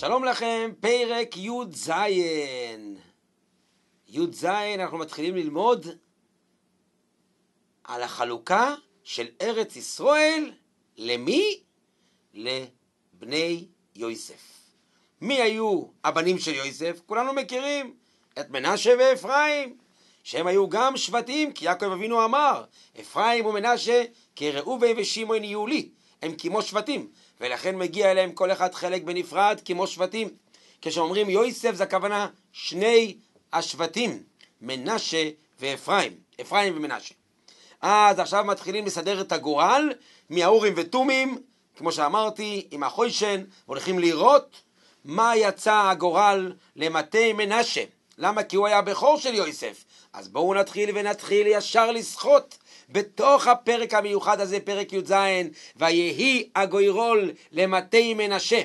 שלום לכם, פרק י"ז. י"ז, אנחנו מתחילים ללמוד על החלוקה של ארץ ישראל, למי? לבני יויסף. מי היו הבנים של יויסף? כולנו מכירים את מנשה ואפרים, שהם היו גם שבטים, כי יעקב אבינו אמר, אפרים ומנשה כראובן ושמעון יהיו לי, הם כמו שבטים. ולכן מגיע אליהם כל אחד חלק בנפרד כמו שבטים. כשאומרים יויסף זה הכוונה שני השבטים, מנשה ואפרים, אפרים ומנשה. אז עכשיו מתחילים לסדר את הגורל מהאורים ותומים, כמו שאמרתי, עם החוישן, הולכים לראות מה יצא הגורל למטה מנשה. למה? כי הוא היה הבכור של יויסף. אז בואו נתחיל ונתחיל ישר לסחוט בתוך הפרק המיוחד הזה, פרק י"ז, ויהי הגוירול למטה מנשה.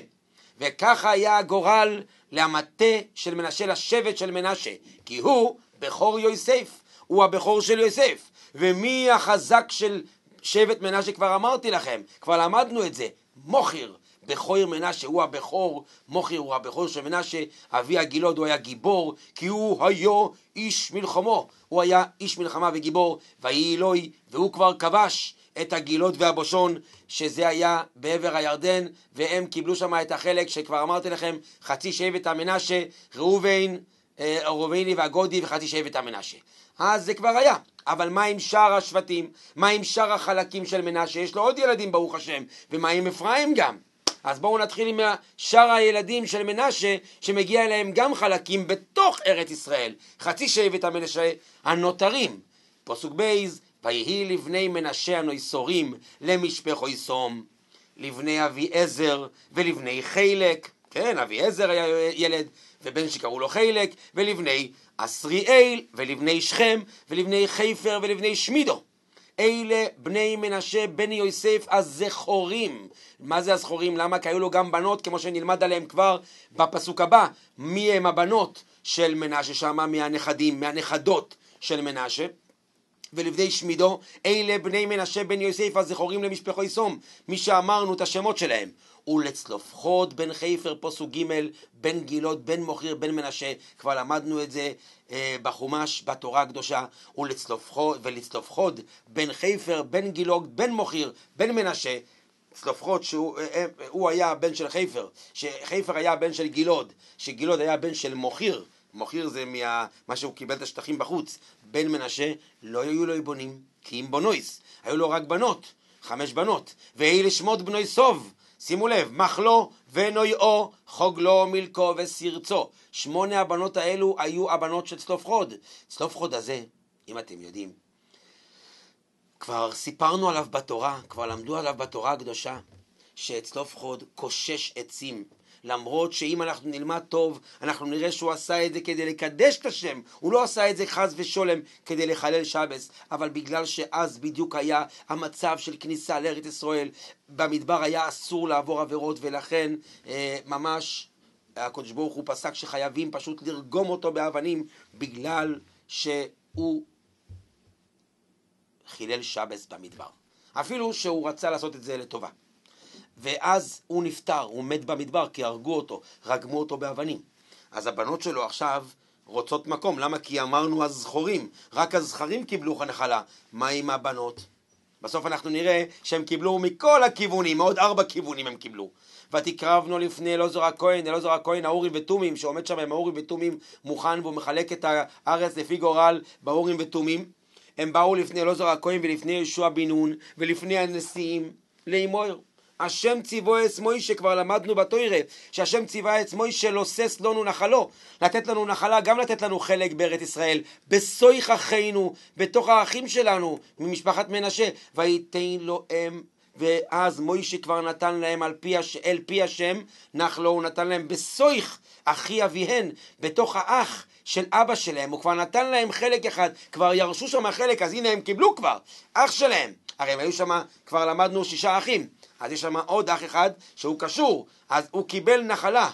וככה היה הגורל למטה של מנשה, לשבט של מנשה, כי הוא בכור יוסף, הוא הבכור של יוסף. ומי החזק של שבט מנשה כבר אמרתי לכם, כבר למדנו את זה, מוכיר. בכויר מנשה הוא הבכור, מוחי הוא הבכור של מנשה, אבי הגילוד הוא היה גיבור, כי הוא היו איש מלחמו, הוא היה איש מלחמה וגיבור, ויהי אלוהי, והוא כבר כבש את הגילוד והבושון, שזה היה בעבר הירדן, והם קיבלו שם את החלק שכבר אמרתי לכם, חצי שבט המנשה, ראובן, אה, ראובני והגודי וחצי שבט המנשה. אז זה כבר היה. אבל מה עם שאר השבטים? מה עם שאר החלקים של מנשה? יש לו עוד ילדים, ברוך השם. ומה עם אפרים גם? אז בואו נתחיל עם שאר הילדים של מנשה, שמגיע אליהם גם חלקים בתוך ארץ ישראל. חצי שבט המנשה הנותרים. פסוק בייז, ויהי לבני מנשה הנויסורים, למשפחו יסום, לבני אביעזר ולבני חילק, כן, אביעזר היה ילד, ובן שקראו לו חילק, ולבני עשריאל, ולבני שכם, ולבני חיפר, ולבני שמידו. אלה בני מנשה בן יוסף הזכורים. מה זה הזכורים? למה? כי היו לו גם בנות, כמו שנלמד עליהם כבר בפסוק הבא. מי הם הבנות של מנשה שמה? מהנכדים, מהנכדות של מנשה. ולבני שמידו, אלה בני מנשה בן יוסף הזכורים למשפחו יסום, מי שאמרנו את השמות שלהם. ולצלופחות בן חיפר פוסו ג', בן גילות, בן מוכיר, בן מנשה, כבר למדנו את זה אה, בחומש, בתורה הקדושה, ולצלופחות, ולצלופחות בן חיפר, בן גילות, בן מוכיר, בן מנשה, צלופחות שהוא אה, אה, היה הבן של חיפר, שחיפר היה הבן של גילוד, שגילוד היה הבן של מוכיר, מוכיר זה מה, מה שהוא קיבל את השטחים בחוץ. בן מנשה, לא היו לו בונים, כי אם בונויס. היו לו רק בנות, חמש בנות. ואלה לשמות בנוי סוב. שימו לב, מחלו ונויאו, חוגלו, מלכו וסרצו. שמונה הבנות האלו היו הבנות של צלוף חוד. צלוף חוד הזה, אם אתם יודעים, כבר סיפרנו עליו בתורה, כבר למדו עליו בתורה הקדושה, שצלוף חוד קושש עצים. למרות שאם אנחנו נלמד טוב, אנחנו נראה שהוא עשה את זה כדי לקדש את השם, הוא לא עשה את זה חס ושולם כדי לחלל שבס, אבל בגלל שאז בדיוק היה המצב של כניסה לארץ ישראל, במדבר היה אסור לעבור עבירות, ולכן אה, ממש הקדוש ברוך הוא פסק שחייבים פשוט לרגום אותו באבנים, בגלל שהוא חילל שבס במדבר. אפילו שהוא רצה לעשות את זה לטובה. ואז הוא נפטר, הוא מת במדבר כי הרגו אותו, רגמו אותו באבנים. אז הבנות שלו עכשיו רוצות מקום, למה? כי אמרנו הזכורים, רק הזכרים קיבלו נחלה, מה עם הבנות? בסוף אנחנו נראה שהם קיבלו מכל הכיוונים, מעוד ארבע כיוונים הם קיבלו. ותקרבנו לפני אלעזר הכהן, אלעזר הכהן האורים ותומים, שעומד שם עם האורים ותומים מוכן והוא מחלק את הארץ לפי גורל באורים ותומים. הם באו לפני אלעזר הכהן ולפני יהושע בן נון ולפני הנשיאים לאמור. השם ציוו אס מוישה, כבר למדנו בתוירה, שהשם ציווה אס מוישה לוסס לנו נחלו, לתת לנו נחלה, גם לתת לנו חלק בארץ ישראל, בסויך אחינו, בתוך האחים שלנו, ממשפחת מנשה, ויתן לו אם ואז מוישה כבר נתן להם על פי הש... אל פי השם, נחלו הוא נתן להם בסויך, אחי אביהן, בתוך האח של אבא שלהם, הוא כבר נתן להם חלק אחד, כבר ירשו שם חלק, אז הנה הם קיבלו כבר, אח שלהם. הרי הם היו שם, כבר למדנו שישה אחים, אז יש שם עוד אח אחד שהוא קשור, אז הוא קיבל נחלה.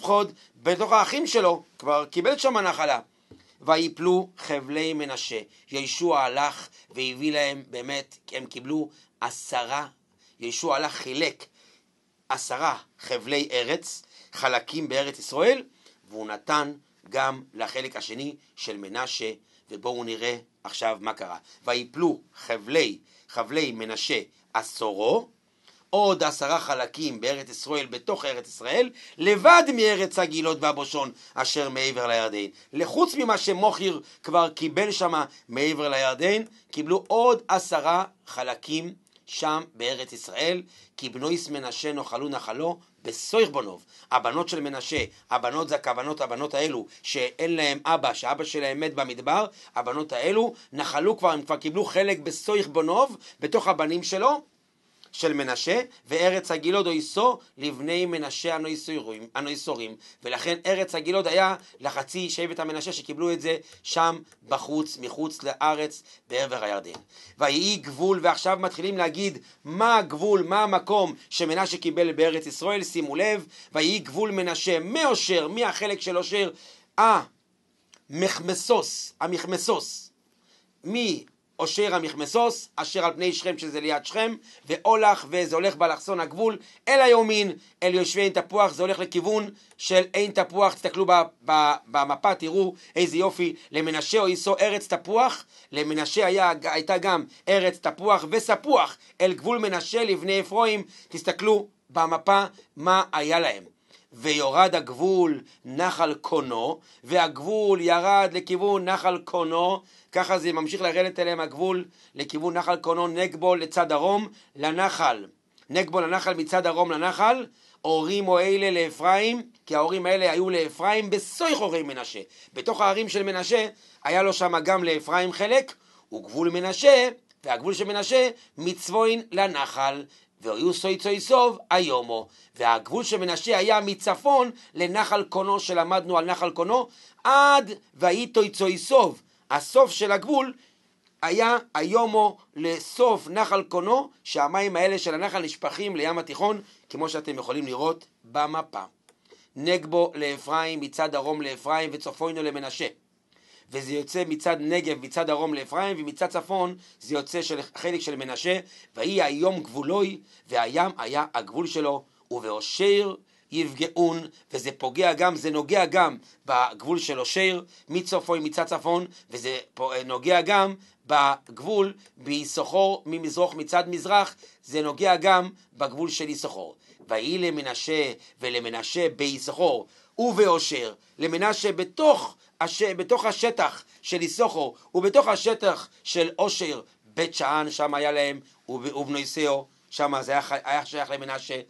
חוד בתוך האחים שלו, כבר קיבל שם נחלה. ויפלו חבלי מנשה. ישוע הלך והביא להם, באמת, הם קיבלו עשרה, ישוע הלך חילק עשרה חבלי ארץ, חלקים בארץ ישראל, והוא נתן גם לחלק השני של מנשה, ובואו נראה עכשיו מה קרה. ויפלו חבלי, חבלי מנשה עשורו, עוד עשרה חלקים בארץ ישראל, בתוך ארץ ישראל, לבד מארץ הגילות והבושון אשר מעבר לירדן. לחוץ ממה שמוכיר כבר קיבל שמה מעבר לירדן, קיבלו עוד עשרה חלקים שם בארץ ישראל, כי בנויס מנשה נאכלו נחלו בסוירבונוב. הבנות של מנשה, הבנות זה הכוונות, הבנות האלו, שאין להם אבא, שאבא שלהם מת במדבר, הבנות האלו נחלו כבר, הם כבר קיבלו חלק בסוירבונוב, בתוך הבנים שלו, של מנשה, וארץ הגילוד או איסו לבני מנשה הנויסורים. ולכן ארץ הגילוד היה לחצי שבט המנשה שקיבלו את זה שם בחוץ, מחוץ לארץ, בעבר הירדן. ויהי גבול, ועכשיו מתחילים להגיד מה הגבול, מה המקום שמנשה קיבל בארץ ישראל, שימו לב, ויהי גבול מנשה מאושר, מהחלק של אושר, אה, מחמסוס, המכמסוס. מי אושר המכמסוס, אשר על פני שכם שזה ליד שכם, ואולך וזה הולך באלכסון הגבול, אל היומין, אל יושבי עין תפוח, זה הולך לכיוון של עין תפוח, תסתכלו במפה, תראו איזה יופי, למנשה או איסו ארץ תפוח, למנשה היה, הייתה גם ארץ תפוח וספוח, אל גבול מנשה לבני אפרואים, תסתכלו במפה מה היה להם. ויורד הגבול נחל קונו, והגבול ירד לכיוון נחל קונו, ככה זה ממשיך לרדת אליהם הגבול לכיוון נחל קונו, נגבו לצד דרום, לנחל. נגבו לנחל מצד דרום לנחל, הורים או אלה לאפרים, כי ההורים האלה היו לאפרים בסוי חורי מנשה. בתוך הערים של מנשה, היה לו שם גם לאפרים חלק, וגבול מנשה, והגבול של מנשה, מצבוין לנחל, והיו סוי צוי סוב היומו. והגבול של מנשה היה מצפון לנחל קונו שלמדנו על נחל קונו, עד ויהי תוי צוי סוב. הסוף של הגבול היה היומו לסוף נחל קונו, שהמים האלה של הנחל נשפכים לים התיכון, כמו שאתם יכולים לראות במפה. נגבו לאפרים, מצד דרום לאפרים וצפונו למנשה. וזה יוצא מצד נגב, מצד דרום לאפרים, ומצד צפון זה יוצא של חלק של מנשה, ויהי היום גבולוי, והים היה הגבול שלו, ובאושר יפגעון, וזה פוגע גם, זה נוגע גם בגבול של אושר, מצופוי מצד צפון, וזה אה, נוגע גם בגבול ביששכור ממזרוח, מצד מזרח, זה נוגע גם בגבול של יששכור. ויהי למנשה ולמנשה ביששכור ובאושר. למנשה בתוך, הש... בתוך השטח של איסוכו ובתוך השטח של אושר בית שאן, שם היה להם, וב... ובני סאו, שם זה היה, היה שייך למנשה,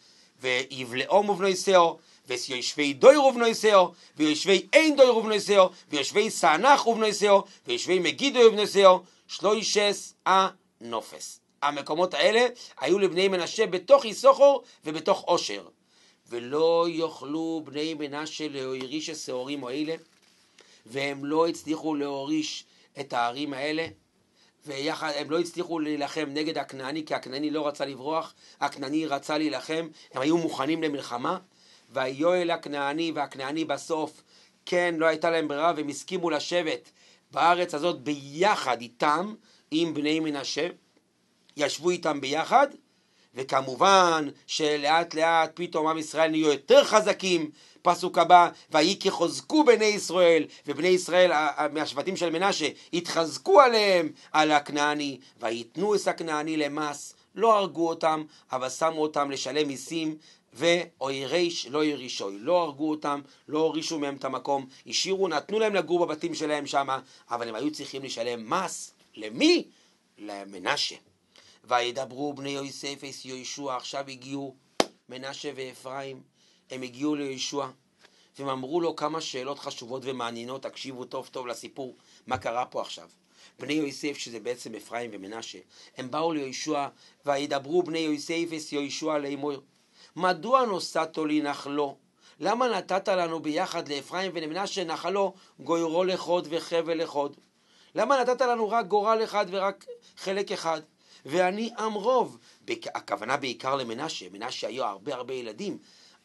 ויבלעום ובני סאו, ויושבי דויר ובני סאו, ויושבי אין דויר ובני סאו, ויושבי סענך ובני סאו, ויושבי מגידו ובני ובנויסאו, שלוישס הנופס. המקומות האלה היו לבני מנשה בתוך איסוכו ובתוך אושר. ולא יאכלו בני מנשה להוריש השעורים או אלה, והם לא הצליחו להוריש את הערים האלה, והם לא הצליחו להילחם נגד הכנעני, כי הכנעני לא רצה לברוח, הכנעני רצה להילחם, הם היו מוכנים למלחמה, והיואל הכנעני והכנעני בסוף, כן, לא הייתה להם ברירה, והם הסכימו לשבת בארץ הזאת ביחד איתם, עם בני מנשה, ישבו איתם ביחד, וכמובן שלאט לאט פתאום עם ישראל נהיו יותר חזקים. פסוק הבא, ויהי כי חוזקו בני ישראל, ובני ישראל מהשבטים של מנשה התחזקו עליהם, על הכנעני, ויתנו את הכנעני למס, לא הרגו אותם, אבל שמו אותם לשלם מיסים, ואוי ריש לא ירישוי, לא הרגו אותם, לא הורישו מהם את המקום, השאירו, נתנו להם לגור בבתים שלהם שמה, אבל הם היו צריכים לשלם מס, למי? למנשה. וידברו בני יוסף אס יהושע, עכשיו הגיעו מנשה ואפרים, הם הגיעו ליהושע, והם אמרו לו כמה שאלות חשובות ומעניינות, תקשיבו טוב טוב לסיפור, מה קרה פה עכשיו. בני יוסף, שזה בעצם אפרים ומנשה, הם באו ליהושע, וידברו בני יוסף אס יהושע לאמור, מדוע נוסעתו לי נחלו? למה נתת לנו ביחד לאפרים ולמנשה נחלו גוירו לחוד וחבל לחוד? למה נתת לנו רק גורל אחד ורק חלק אחד? ואני עם רוב. בק... הכוונה בעיקר למנשה, מנשה היו הרבה הרבה ילדים.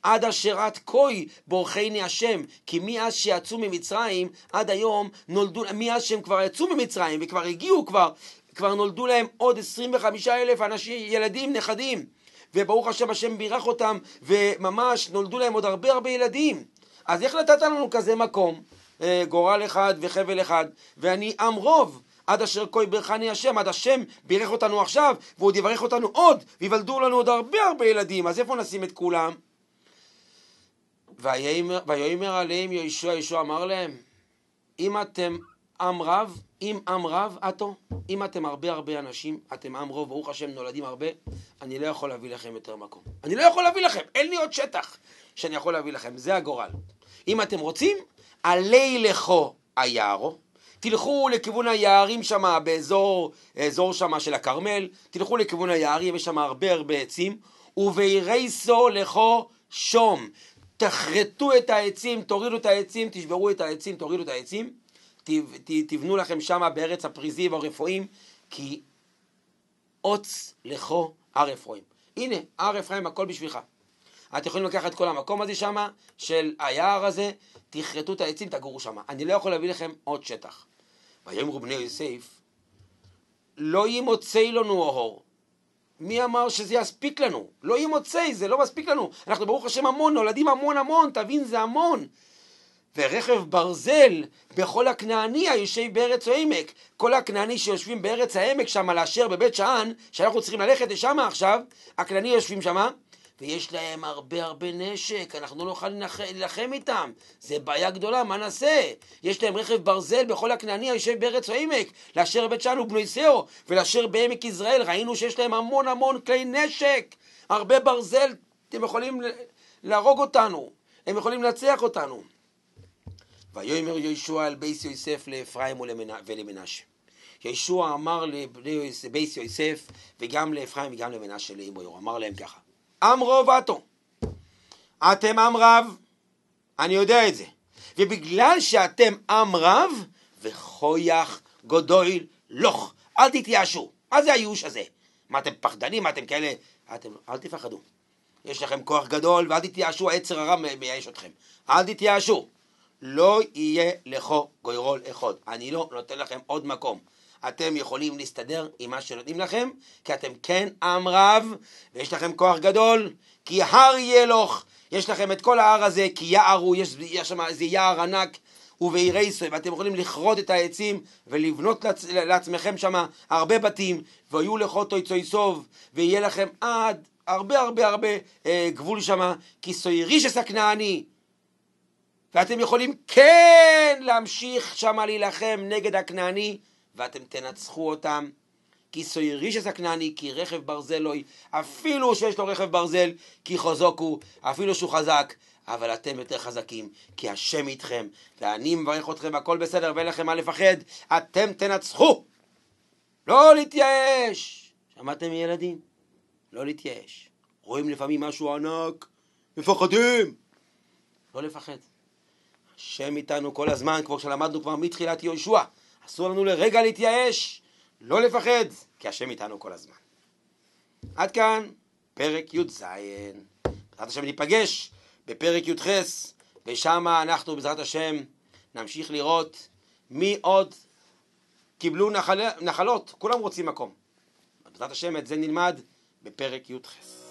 עד אשר עד כוי בורחני השם, כי מאז שיצאו ממצרים עד היום נולדו, מאז שהם כבר יצאו ממצרים וכבר הגיעו כבר, כבר נולדו להם עוד 25 אלף אנשים, ילדים, נכדים. וברוך השם, השם בירך אותם, וממש נולדו להם עוד הרבה הרבה ילדים. אז איך נתת לנו כזה מקום? אה, גורל אחד וחבל אחד, ואני עם רוב. עד אשר כה יברכני השם, עד השם בירך אותנו עכשיו, ועוד יברך אותנו עוד, ויוולדו לנו עוד הרבה הרבה ילדים, אז איפה נשים את כולם? ויאמר עליהם יהושע, יהושע אמר להם, אם אתם עם רב, אם עם רב, אתו, אם אתם הרבה הרבה אנשים, אתם עם רוב, ברוך השם, נולדים הרבה, אני לא יכול להביא לכם יותר מקום. אני לא יכול להביא לכם, אין לי עוד שטח שאני יכול להביא לכם, זה הגורל. אם אתם רוצים, עלי לכו היערו, תלכו לכיוון היערים שם, באזור אזור שם של הכרמל, תלכו לכיוון היערים, יש שם הרבה הרבה עצים, וביירסו לכו שום. תחרטו את העצים, תורידו את העצים, תשברו את העצים, תורידו את העצים, תבנו לכם שם בארץ הפריזים הרפואים, כי עוץ לכו הר אפרים. הנה, הר אפרים הכל בשבילך. אתם יכולים לקחת את כל המקום הזה שם, של היער הזה, תכרתו את העצים, תגורו שם. אני לא יכול להביא לכם עוד שטח. ויאמרו בני יוסף, לא ימוצאי לנו אוהור. מי אמר שזה יספיק לנו? לא ימוצאי, זה לא מספיק לנו. אנחנו ברוך השם המון, נולדים המון המון, תבין, זה המון. ורכב ברזל בכל הכנעני היושב בארץ העמק. כל הכנעני שיושבים בארץ העמק שם, לאשר בבית שאן, שאנחנו צריכים ללכת לשם עכשיו, הכנעני יושבים שם, ויש להם הרבה הרבה נשק, אנחנו לא נוכל להילחם איתם, זה בעיה גדולה, מה נעשה? יש להם רכב ברזל בכל הכנעני היושב בארץ העמק, לאשר בית שאן ובני סאו, ולאשר בעמק יזרעאל, ראינו שיש להם המון המון כלי נשק, הרבה ברזל, אתם יכולים להרוג אותנו, הם יכולים לנצח אותנו. ויאמר יהושע אל בייס יוסף לאפרים ולמנשה. יהושע אמר לבייס יוסף וגם לאפרים וגם למנשה לאמור, אמר להם ככה אמרו ואתו. אתם עם רב, אני יודע את זה. ובגלל שאתם עם רב, וכויח גדול לוך. אל תתייאשו. מה זה הייאוש הזה? מה אתם פחדנים? מה אתם כאלה? אתם, אל תפחדו. יש לכם כוח גדול, ואל תתייאשו, העצר הרע מייאש אתכם. אל תתייאשו. לא יהיה לכו גוירול אחד. אני לא נותן לכם עוד מקום. אתם יכולים להסתדר עם מה שנותנים לכם, כי אתם כן עם רב, ויש לכם כוח גדול, כי הר ילוך, יש לכם את כל ההר הזה, כי יער הוא, יש, יש שם איזה יער ענק, ובעירי סוי, ואתם יכולים לכרות את העצים ולבנות לצ... לעצמכם שם הרבה בתים, והיו לכותו יצוי סוב, ויהיה לכם עד הרבה הרבה הרבה אה, גבול שם, כי סוירישס הכנעני. ואתם יכולים כן להמשיך שם להילחם נגד הכנעני, ואתם תנצחו אותם. כי סוירישס הכנעני, כי רכב ברזל לא היא, אפילו שיש לו רכב ברזל, כי חוזוק הוא, אפילו שהוא חזק, אבל אתם יותר חזקים, כי השם איתכם, ואני מברך אתכם, הכל בסדר, ואין לכם מה לפחד, אתם תנצחו! לא להתייאש! שמעתם ילדים? לא להתייאש. רואים לפעמים משהו ענק, מפחדים! לא לפחד. השם איתנו כל הזמן, כמו שלמדנו כבר מתחילת יהושע. אסור לנו לרגע להתייאש, לא לפחד, כי השם איתנו כל הזמן. עד כאן פרק י"ז. בעזרת השם ניפגש בפרק י"ח, ושם אנחנו בעזרת השם נמשיך לראות מי עוד קיבלו נחל... נחלות, כולם רוצים מקום. בעזרת השם את זה נלמד בפרק י"ח.